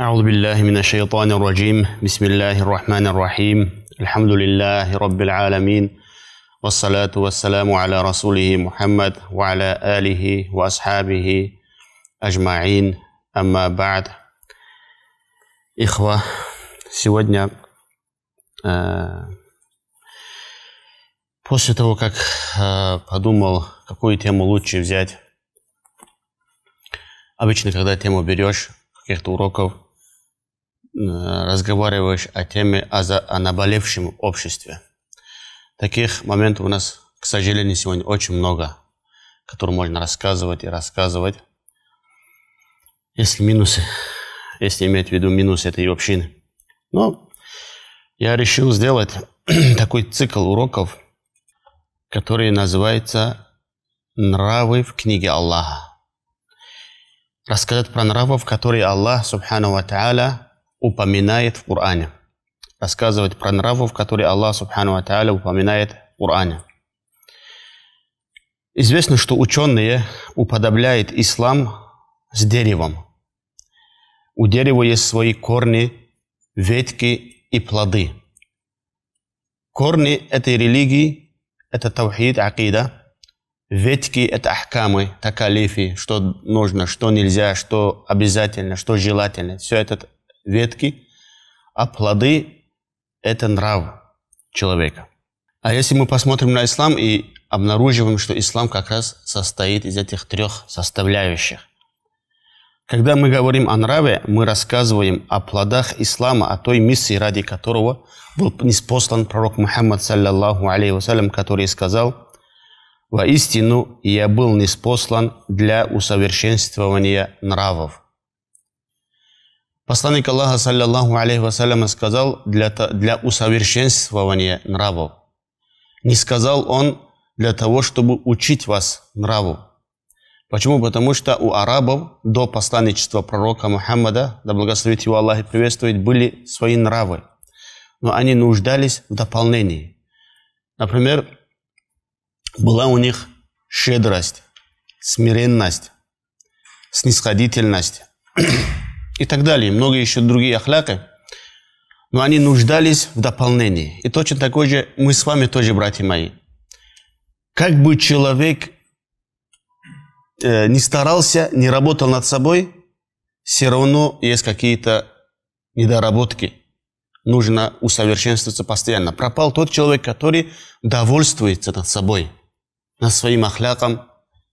أعوذ بالله من الشيطان الرجيم بسم الله الرحمن الرحيم الحمد لله رب العالمين والصلاة والسلام على رسوله محمد وعلى آله وأصحابه أجمعين أما بعد إخوة сегодня э, После того, как э, подумал, какую тему лучше взять, обычно, когда тему берешь, каких-то уроков э, разговариваешь о теме, о, за, о наболевшем обществе. Таких моментов у нас, к сожалению, сегодня очень много, которые можно рассказывать и рассказывать. Если минусы, если иметь в виду минусы этой общины. Но я решил сделать такой цикл уроков, который называется «Нравы в книге Аллаха» рассказать про нравов, которые Аллах, Субхану Ва Тааля, упоминает в Коране. Рассказывать про нравов, которые Аллах, Субхану Ва Тааля, упоминает в Коране. Известно, что ученые уподобляют ислам с деревом. У дерева есть свои корни, ветки и плоды. Корни этой религии – это тавхид, акида – Ветки – это ахкамы, такалифи, что нужно, что нельзя, что обязательно, что желательно. Все это ветки. А плоды – это нрав человека. А если мы посмотрим на ислам и обнаруживаем, что ислам как раз состоит из этих трех составляющих. Когда мы говорим о нраве, мы рассказываем о плодах ислама, о той миссии, ради которого был неспослан пророк Мухаммад, саллиллаху алейхи вассалям, который сказал – Воистину, я был неспослан для усовершенствования нравов. Посланник Аллаха, саллиллаху алейхи вассаляма, сказал для, для усовершенствования нравов. Не сказал он для того, чтобы учить вас нраву. Почему? Потому что у арабов до посланничества пророка Мухаммада, да благословит его Аллах и приветствует, были свои нравы. Но они нуждались в дополнении. Например, была у них щедрость, смиренность, снисходительность и так далее. Многие еще другие ахляки. Но они нуждались в дополнении. И точно такой же мы с вами тоже, братья мои. Как бы человек э, не старался, не работал над собой, все равно есть какие-то недоработки. Нужно усовершенствоваться постоянно. Пропал тот человек, который довольствуется над собой – над своим ахляком,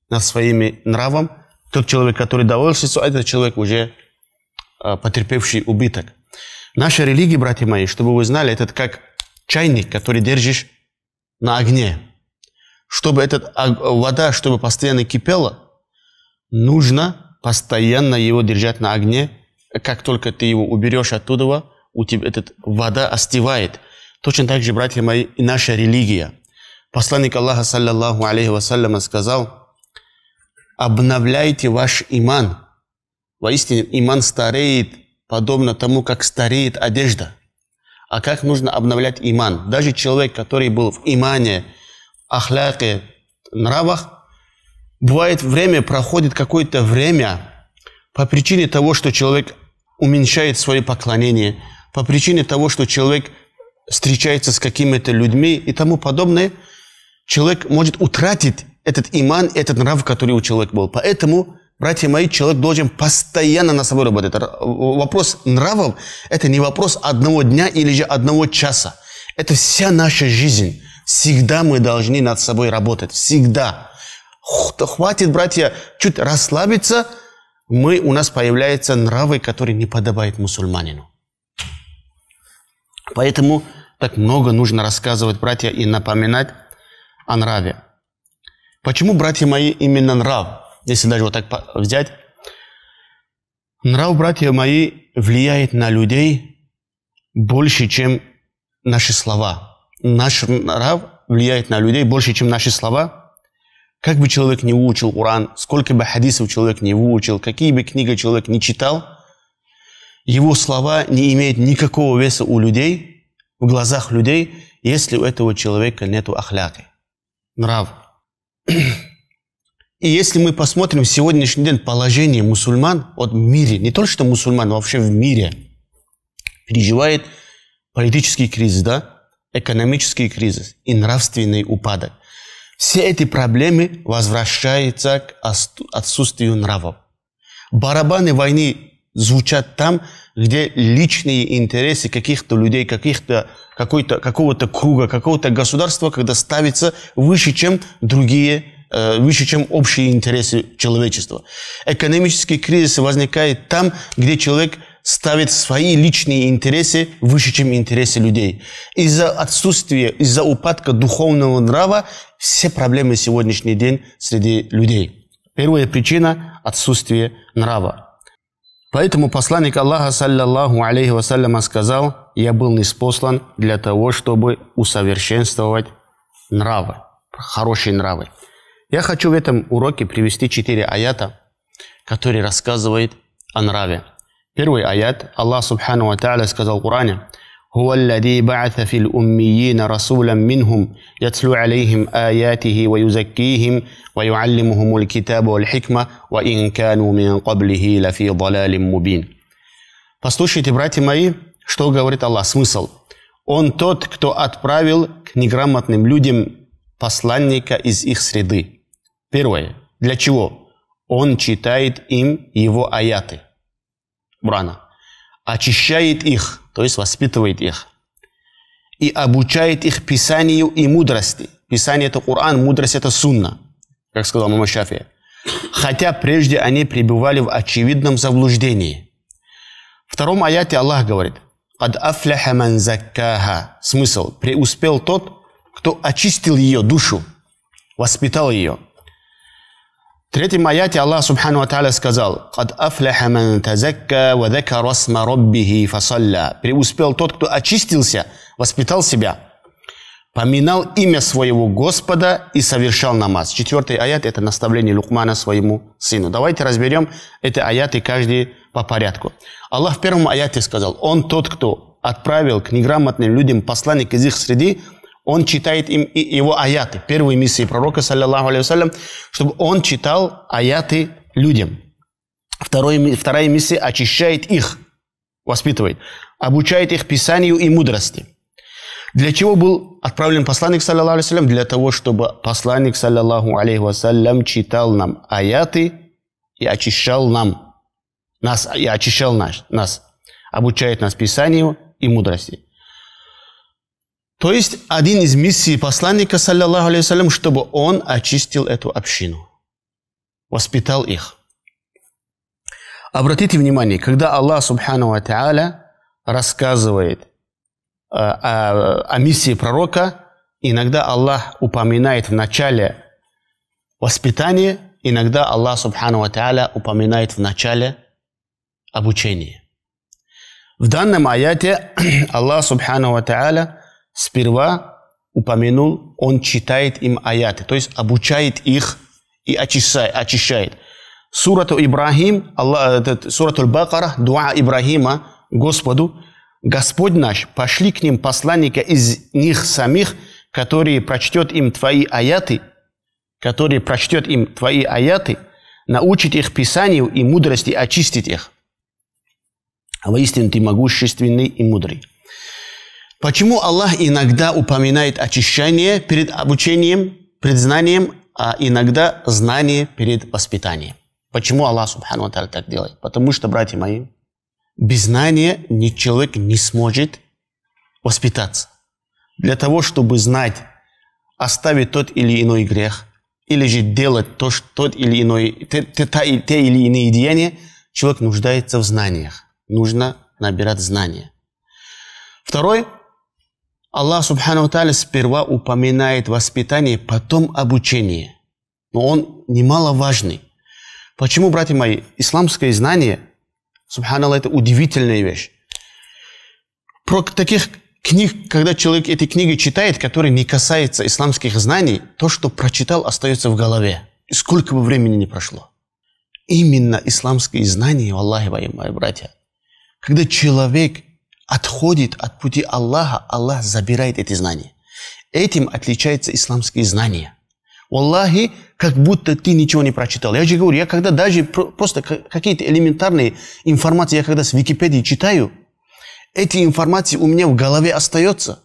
над своими нравом. Тот человек, который довольствуется, а этот человек уже э, потерпевший убыток. Наша религия, братья мои, чтобы вы знали, это как чайник, который держишь на огне. Чтобы этот, вода, чтобы постоянно кипела, нужно постоянно его держать на огне. Как только ты его уберешь оттуда, у тебя эта вода остывает. Точно так же, братья мои, и наша религия – Посланник Аллаха, саллиллаху алейхи вассаляма, сказал, обновляйте ваш иман. Воистине, иман стареет, подобно тому, как стареет одежда. А как нужно обновлять иман? Даже человек, который был в имане, ахляке, нравах, бывает время, проходит какое-то время по причине того, что человек уменьшает свое поклонение, по причине того, что человек встречается с какими-то людьми и тому подобное – человек может утратить этот иман, этот нрав, который у человека был. Поэтому, братья мои, человек должен постоянно на собой работать. Вопрос нравов – это не вопрос одного дня или же одного часа. Это вся наша жизнь. Всегда мы должны над собой работать. Всегда. Хватит, братья, чуть расслабиться, мы, у нас появляются нравы, которые не подобают мусульманину. Поэтому так много нужно рассказывать, братья, и напоминать, о нраве. Почему, братья мои, именно нрав, если даже вот так взять? Нрав, братья мои, влияет на людей больше, чем наши слова. Наш нрав влияет на людей больше, чем наши слова. Как бы человек не выучил Уран, сколько бы хадисов человек не выучил, какие бы книги человек не читал, его слова не имеют никакого веса у людей, в глазах людей, если у этого человека нет ахляки нрав. И если мы посмотрим сегодняшний день положение мусульман от мире, не только что мусульман, вообще в мире, переживает политический кризис, да, экономический кризис и нравственный упадок. Все эти проблемы возвращаются к отсутствию нравов. Барабаны войны звучат там, где личные интересы каких-то людей, каких-то какой-то, какого-то круга, какого-то государства, когда ставится выше, чем другие э, выше, чем общие интересы человечества. Экономический кризис возникает там, где человек ставит свои личные интересы выше, чем интересы людей. Из-за отсутствия, из-за упадка духовного нрава все проблемы сегодняшний день среди людей. Первая причина – отсутствие нрава. Поэтому посланник Аллаха, саллиллаху алейхи вассаляма, сказал – я был неспослан для того, чтобы усовершенствовать нравы, хорошие нравы. Я хочу в этом уроке привести четыре аята, которые рассказывают о нраве. Первый аят. Аллах Субхану Ва сказал в Коране, هو الذي بعث في الأميين رسولا منهم يتلو عليهم آياته ويزكيهم ويعلمهم الكتاب والحكمة وإن كانوا من قبله لفي ضلال مبين. Послушайте, братья мои, что говорит Аллах? Смысл. Он тот, кто отправил к неграмотным людям посланника из их среды. Первое. Для чего? Он читает им его аяты. Брана. Очищает их, то есть воспитывает их. И обучает их писанию и мудрости. Писание – это Коран, мудрость – это сунна, как сказал Мама Шафия. Хотя прежде они пребывали в очевидном заблуждении. В втором аяте Аллах говорит – «Кад афляха ман заккаха». Смысл. Преуспел тот, кто очистил ее душу, воспитал ее. В третьем аяте Аллах Субхану Аталя сказал «Кад афляха ман тазакка ва дакарасма роббихи фасалля». Преуспел тот, кто очистился, воспитал себя – поминал имя своего Господа и совершал намаз. Четвертый аят – это наставление Лукмана своему сыну. Давайте разберем эти аяты каждый по порядку. Аллах в первом аяте сказал, «Он тот, кто отправил к неграмотным людям посланник из их среды, он читает им и его аяты, первые миссии пророка, саллиллаху алейхи чтобы он читал аяты людям. Второй, вторая миссия очищает их, воспитывает, обучает их писанию и мудрости – для чего был отправлен посланник, саллиллаху алейхи Для того, чтобы посланник, саллиллаху алейхи вассалям, читал нам аяты и очищал нам, нас, и очищал нас, нас, обучает нас Писанию и мудрости. То есть, один из миссий посланника, саллиллаху алейхи вассалям, чтобы он очистил эту общину, воспитал их. Обратите внимание, когда Аллах, субхану ва рассказывает Э, о, о миссии пророка, иногда Аллах упоминает в начале воспитания, иногда Аллах Субхану Ва упоминает в начале обучения. В данном аяте Аллах Субхану Ва сперва упомянул, он читает им аяты, то есть обучает их и очищает. очищает. Сурату Ибрахим, Аллах, Сурату Аль-Бакара, дуа Ибрахима Господу – Господь наш, пошли к ним посланника из них самих, который прочтет им твои аяты, который прочтет им твои аяты, научит их Писанию и мудрости очистит их. Воистину ты могущественный и мудрый. Почему Аллах иногда упоминает очищение перед обучением, перед знанием, а иногда знание перед воспитанием? Почему Аллах, Субхану так делает? Потому что, братья мои, без знания ни человек не сможет воспитаться. Для того, чтобы знать, оставить тот или иной грех, или же делать то, что тот или иной, те, те, те, те или иные деяния, человек нуждается в знаниях. Нужно набирать знания. Второй, Аллах Субхану Тали сперва упоминает воспитание, потом обучение. Но он немаловажный. Почему, братья мои, исламское знание – Субханалла это удивительная вещь. Про таких книг, когда человек эти книги читает, которые не касаются исламских знаний, то, что прочитал, остается в голове. И сколько бы времени ни прошло. Именно исламские знания, Аллахи, мои братья, когда человек отходит от пути Аллаха, Аллах забирает эти знания. Этим отличаются исламские знания. Аллахи, как будто ты ничего не прочитал. Я же говорю, я когда даже просто какие-то элементарные информации, я когда с Википедии читаю, эти информации у меня в голове остается.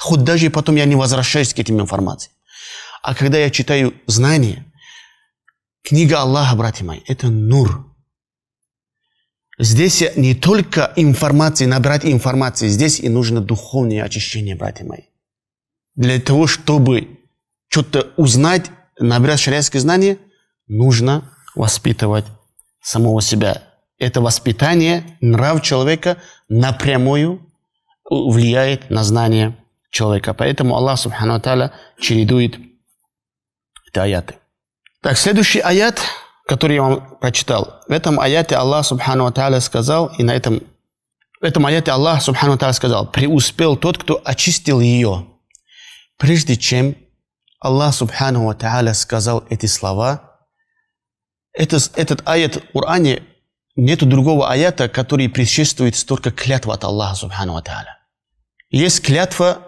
Хоть даже потом я не возвращаюсь к этим информациям. А когда я читаю знания, книга Аллаха, братья мои, это нур. Здесь не только информации, набрать информации, здесь и нужно духовное очищение, братья мои. Для того, чтобы что-то узнать, набирать шариатские знания, нужно воспитывать самого себя. Это воспитание, нрав человека напрямую влияет на знание человека. Поэтому Аллах, Субхану Аталя, чередует эти аяты. Так, следующий аят, который я вам прочитал. В этом аяте Аллах, Субхану Аталя, сказал, и на этом, в этом аяте Аллах, Субхану Аталя, сказал, преуспел тот, кто очистил ее, прежде чем Аллах Субхану Ва Тааля сказал эти слова. Это, этот аят в Коране, нету другого аята, который предшествует столько клятва от Аллаха Субхану Ва Тааля. Есть клятва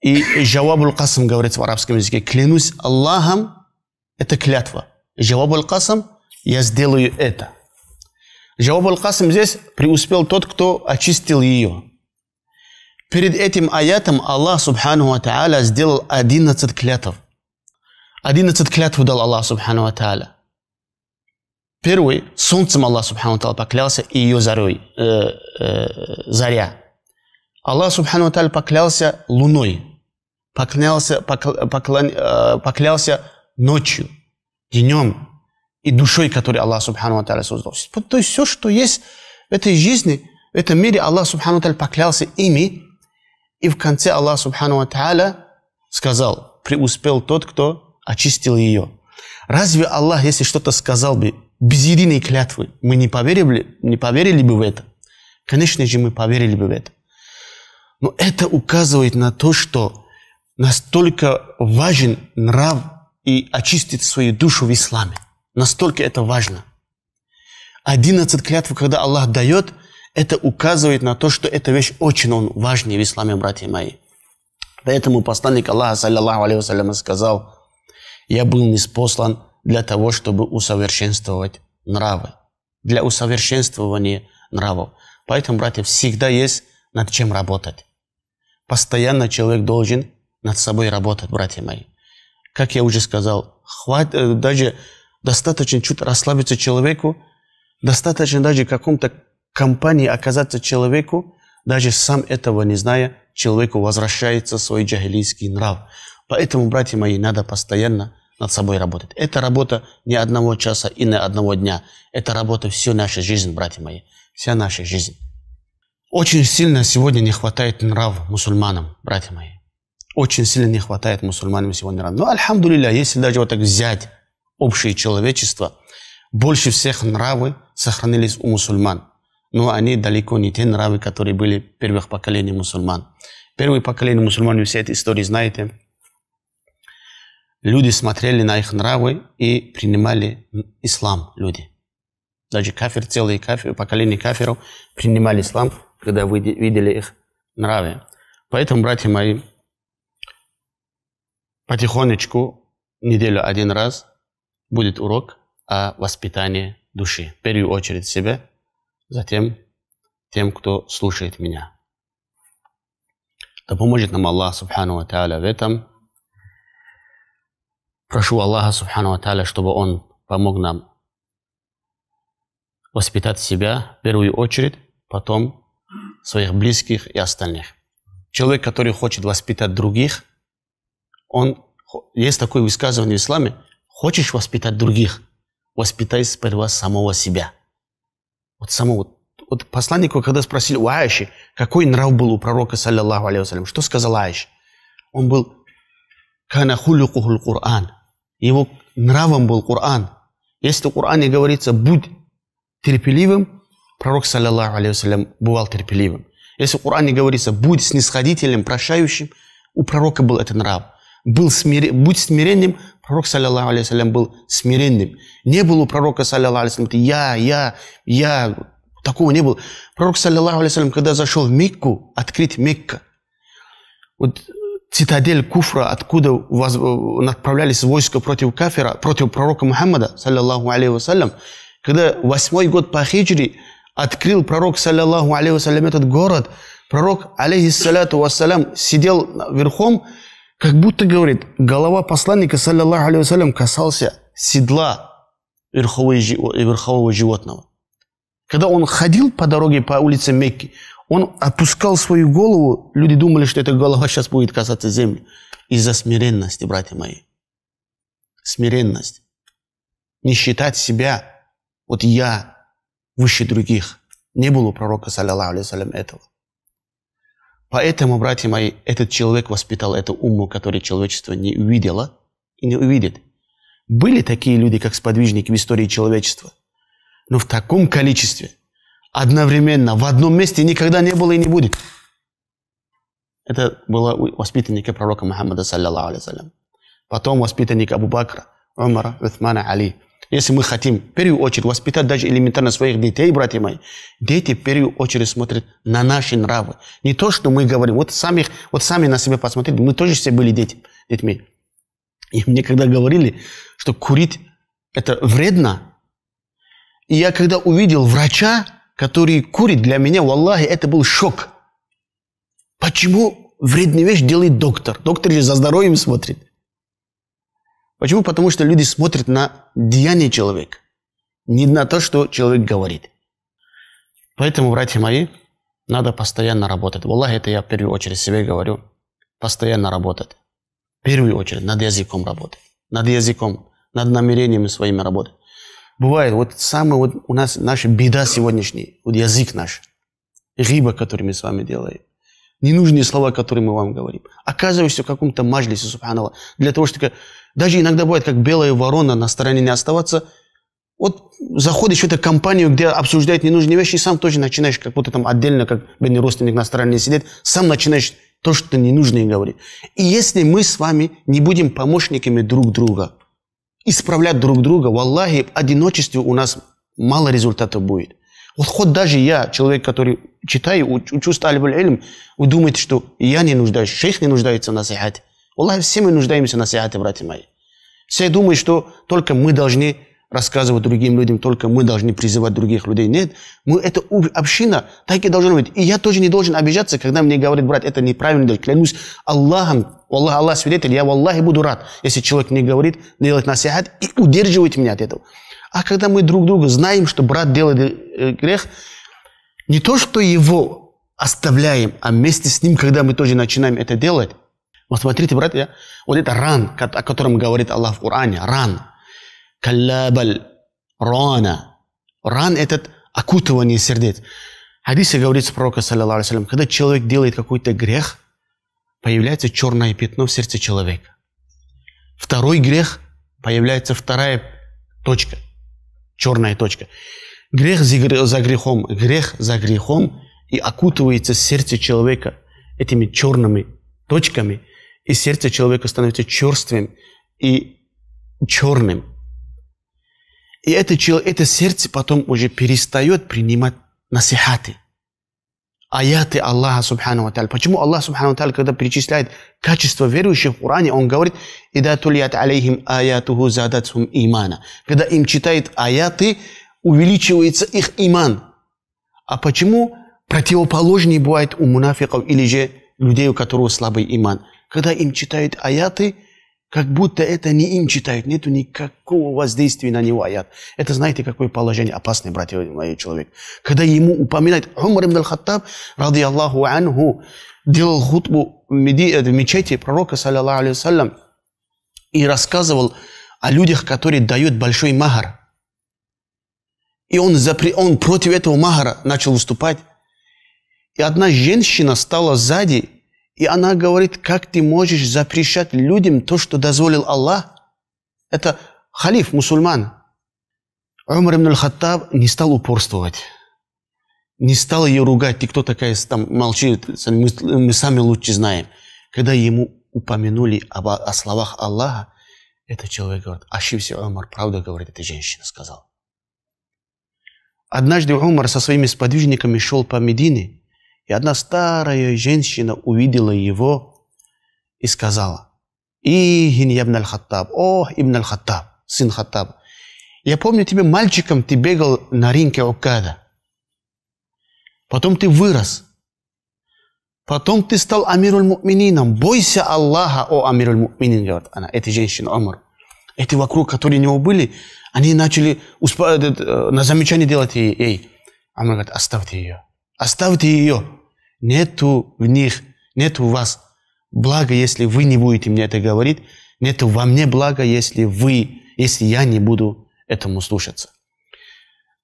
и жавабул касам говорится в арабском языке. Клянусь Аллахом, это клятва. Жавабул касам, я сделаю это. Жавабул касам здесь преуспел тот, кто очистил ее. Перед этим аятом Аллах, субхану та'аля, сделал 11 клятв. 11 клятв дал Аллах, субхану та'аля. Первый – солнцем Аллах, субхану та'аля, поклялся и ее зарой, э, э, заря. Аллах, субхану та'аля, поклялся луной, поклялся, покл, поклон, э, поклялся ночью, днем и душой, которую Аллах, субхану та'аля, создал. То есть все, что есть в этой жизни, в этом мире, Аллах, субхану та'аля, поклялся ими, и в конце Аллах Субхану Тааля сказал, преуспел тот, кто очистил ее. Разве Аллах, если что-то сказал бы без единой клятвы, мы не поверили, не поверили бы в это? Конечно же, мы поверили бы в это. Но это указывает на то, что настолько важен нрав и очистить свою душу в исламе. Настолько это важно. Одиннадцать клятв, когда Аллах дает, это указывает на то, что эта вещь очень он, важная в исламе, братья мои. Поэтому посланник Аллаха, саллиллаху алейхи вассалям, сказал, «Я был неспослан для того, чтобы усовершенствовать нравы, для усовершенствования нравов». Поэтому, братья, всегда есть над чем работать. Постоянно человек должен над собой работать, братья мои. Как я уже сказал, хватит, э, даже достаточно чуть расслабиться человеку, достаточно даже в каком-то компании оказаться человеку, даже сам этого не зная, человеку возвращается свой джахилийский нрав. Поэтому, братья мои, надо постоянно над собой работать. Это работа не одного часа и не одного дня. Это работа всю нашу жизнь, братья мои. Вся наша жизнь. Очень сильно сегодня не хватает нрав мусульманам, братья мои. Очень сильно не хватает мусульманам сегодня нрав. Но, ну, альхамдулилля, если даже вот так взять общее человечество, больше всех нравы сохранились у мусульман но они далеко не те нравы, которые были первых поколений мусульман. Первые поколения мусульман, вы все эти истории знаете, люди смотрели на их нравы и принимали ислам люди. Даже кафир, целые кафир, поколения кафиров принимали ислам, когда видели их нравы. Поэтому, братья мои, потихонечку, неделю один раз будет урок о воспитании души. В первую очередь себя, затем тем, кто слушает меня. Да поможет нам Аллах, Субхану Ва Тааля, в этом. Прошу Аллаха, Субхану Ва Тааля, чтобы Он помог нам воспитать себя в первую очередь, потом своих близких и остальных. Человек, который хочет воспитать других, он, есть такое высказывание в исламе, хочешь воспитать других, воспитай сперва самого себя – вот самого вот посланнику, когда спросили у Аиши, какой нрав был у пророка, саллиллаху алейхи что сказал Аиш? Он был канахулюкухуль Кур'ан. Его нравом был Кур'ан. Если в Кур'ане говорится «будь терпеливым», пророк, саллиллаху алейхи бывал терпеливым. Если в Кур'ане говорится «будь снисходительным прощающим», у пророка был этот нрав. Был смир... «Будь смиренным», Пророк, саллиллаху алейхи был смиренным. Не было у пророка, саллиллаху алейхи я, я, я. Такого не было. Пророк, саллиллаху алейхи когда зашел в Мекку, открыть Мекка, вот цитадель Куфра, откуда воз... Э, направлялись войска против кафира, против пророка Мухаммада, саллиллаху алейхи когда восьмой год по хиджри открыл пророк, саллиллаху алейхи этот город, пророк, алейхиссалату вассалям, сидел верхом, как будто, говорит, голова посланника, саллиллаху алейхи вассалям, касался седла э, верхового животного. Когда он ходил по дороге по улице Мекки, он опускал свою голову, люди думали, что эта голова сейчас будет касаться земли. Из-за смиренности, братья мои. Смиренность. Не считать себя, вот я, выше других. Не было у пророка, саллиллаху алейхи этого. Поэтому, братья мои, этот человек воспитал эту уму, которую человечество не увидело и не увидит. Были такие люди, как сподвижники в истории человечества, но в таком количестве, одновременно, в одном месте никогда не было и не будет. Это было воспитанники пророка Мухаммада, саллиллаху алейхи Потом воспитанник Абу Бакра, Умара, Утмана, Али – если мы хотим, в первую очередь, воспитать даже элементарно своих детей, братья мои, дети в первую очередь смотрят на наши нравы. Не то, что мы говорим. Вот сами, вот сами на себя посмотрите. Мы тоже все были дети, детьми. И мне когда говорили, что курить – это вредно, и я когда увидел врача, который курит, для меня, у Аллаха, это был шок. Почему вредную вещь делает доктор? Доктор же за здоровьем смотрит. Почему? Потому что люди смотрят на деяние человека, не на то, что человек говорит. Поэтому, братья мои, надо постоянно работать. Валлах, это я в первую очередь себе говорю. Постоянно работать. В первую очередь над языком работать. Над языком, над намерениями своими работать. Бывает, вот самая вот у нас наша беда сегодняшняя, вот язык наш, риба, который мы с вами делаем ненужные слова, которые мы вам говорим. Оказываешься в каком-то мажлисе, субханаллах, для того, чтобы... Даже иногда бывает, как белая ворона на стороне не оставаться. Вот заходишь в эту компанию, где обсуждают ненужные вещи, и сам тоже начинаешь, как будто там отдельно, как бедный родственник на стороне сидит, сам начинаешь то, что ненужное говорить. И если мы с вами не будем помощниками друг друга, исправлять друг друга, в Аллахе, в одиночестве у нас мало результата будет. Вот хоть даже я, человек, который читаю, чувствую талибул илм, вы думаете, что я не нуждаюсь, шейх не нуждается в насихате. Аллах, все мы нуждаемся в насихате, братья мои. Все думают, что только мы должны рассказывать другим людям, только мы должны призывать других людей. Нет, мы это община, так и должно быть. И я тоже не должен обижаться, когда мне говорят, брат, это неправильно, клянусь Аллахом, Аллах, Аллах свидетель, я в Аллахе буду рад, если человек мне говорит, делает насихат и удерживает меня от этого. А когда мы друг друга знаем, что брат делает э, грех, не то, что его оставляем, а вместе с ним, когда мы тоже начинаем это делать, вот смотрите, братья, вот это ран, о котором говорит Аллах в Коране, ран. Каллабаль, рана. Ран – этот окутывание сердец. Хадисе говорится пророка, саллиллаху когда человек делает какой-то грех, появляется черное пятно в сердце человека. Второй грех – появляется вторая точка – черная точка. Грех за грехом, грех за грехом и окутывается сердце человека этими черными точками, и сердце человека становится черствым и черным. И это, это сердце потом уже перестает принимать насихаты – аяты Аллаха Субхану Ва Почему Аллах Субхану Ва когда перечисляет качество верующих в Коране, Он говорит, «Ида тулият алейхим аятуху задатсум имана». Когда им читает аяты, увеличивается их иман. А почему противоположнее бывает у мунафиков или же людей, у которых слабый иман? Когда им читают аяты – как будто это не им читают, нету никакого воздействия на него аят. Это знаете, какое положение опасный, братья мои, человек. Когда ему упоминает Умар ибн аль-Хаттаб, ради Аллаху анху, делал хутбу в э, мечети пророка, саллиллаху алейхи и рассказывал о людях, которые дают большой махар. И он, запре... он против этого махара начал выступать. И одна женщина стала сзади и она говорит, как ты можешь запрещать людям то, что дозволил Аллах? Это халиф, мусульман. Умар ибн хаттаб не стал упорствовать. Не стал ее ругать. Ты кто такая, там молчи, мы, мы сами лучше знаем. Когда ему упомянули об, о словах Аллаха, этот человек говорит, ошибся Умар, правда говорит, эта женщина сказала. Однажды Умар со своими сподвижниками шел по Медине – и одна старая женщина увидела его и сказала, «Ихин ябн аль-Хаттаб, о, ибн аль-Хаттаб, сын Хаттаба, я помню тебе мальчиком, ты бегал на ринке Окада. Потом ты вырос. Потом ты стал амируль мукминином. Бойся Аллаха, о амируль мукминин, говорит она, эта женщина, Омар. Эти вокруг, которые у него были, они начали э, на замечание делать ей. Эй, Омар говорит, оставьте ее. Оставьте ее. Нету в них, нету у вас блага, если вы не будете мне это говорить. Нету во мне блага, если вы, если я не буду этому слушаться.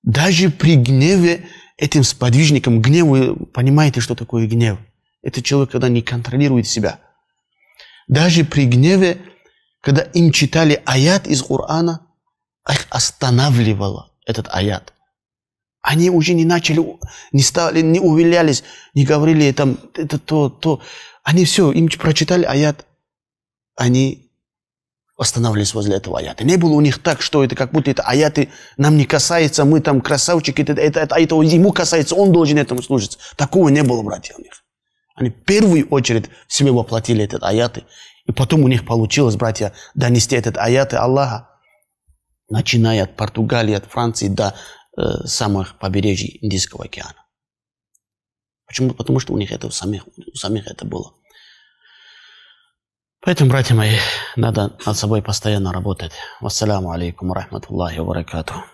Даже при гневе этим сподвижником, гневу, понимаете, что такое гнев? Это человек, когда не контролирует себя. Даже при гневе, когда им читали аят из Корана, их останавливало этот аят. Они уже не начали, не стали, не увилялись, не говорили там это то, то. Они все, им прочитали аят, они останавливались возле этого аята. Не было у них так, что это как будто это аяты нам не касается, мы там красавчики, это, это, это, а это ему касается, он должен этому служить. Такого не было, братья, у них. Они в первую очередь в себе воплотили этот аяты. И потом у них получилось, братья, донести этот аяты Аллаха начиная от Португалии, от Франции до э, самых побережий Индийского океана. Почему? Потому что у них это у самих, у самих это было. Поэтому, братья мои, надо над собой постоянно работать. Вассаляму алейкум рахматуллахи ва